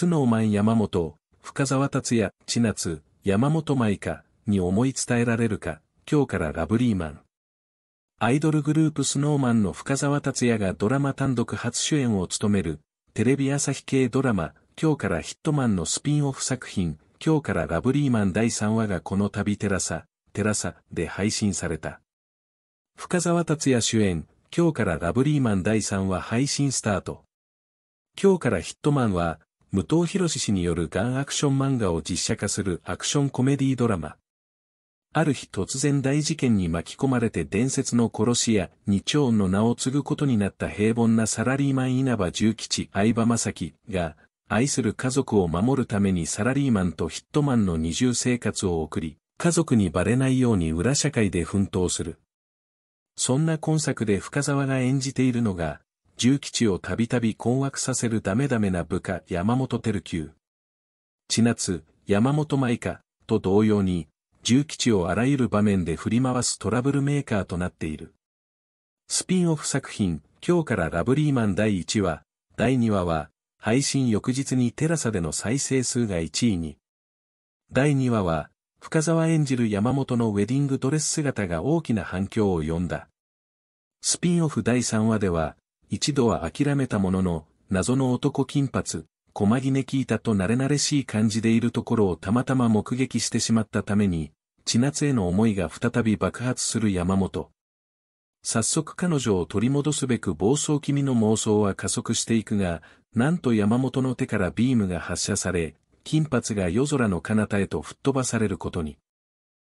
スノーマン山本、深沢達也、千夏、山本舞香に思い伝えられるか、今日からラブリーマン。アイドルグループスノーマンの深沢達也がドラマ単独初主演を務める、テレビ朝日系ドラマ、今日からヒットマンのスピンオフ作品、今日からラブリーマン第3話がこの度テラサ、テラサで配信された。深沢達也主演、今日からラブリーマン第3話配信スタート。今日からヒットマンは、武藤博氏によるガンアクション漫画を実写化するアクションコメディドラマ。ある日突然大事件に巻き込まれて伝説の殺し屋、二丁の名を継ぐことになった平凡なサラリーマン稲葉重吉相葉正樹が、愛する家族を守るためにサラリーマンとヒットマンの二重生活を送り、家族にバレないように裏社会で奮闘する。そんな今作で深沢が演じているのが、重吉をたびたび困惑させるダメダメな部下山本照久。千夏、山本舞香、と同様に、重吉をあらゆる場面で振り回すトラブルメーカーとなっている。スピンオフ作品、今日からラブリーマン第1話、第2話は、配信翌日にテラサでの再生数が1位に。第2話は、深沢演じる山本のウェディングドレス姿が大きな反響を呼んだ。スピンオフ第3話では、一度は諦めたものの、謎の男金髪、細木ね聞いたと慣れ慣れしい感じでいるところをたまたま目撃してしまったために、千夏への思いが再び爆発する山本。早速彼女を取り戻すべく暴走気味の妄想は加速していくが、なんと山本の手からビームが発射され、金髪が夜空の彼方へと吹っ飛ばされることに。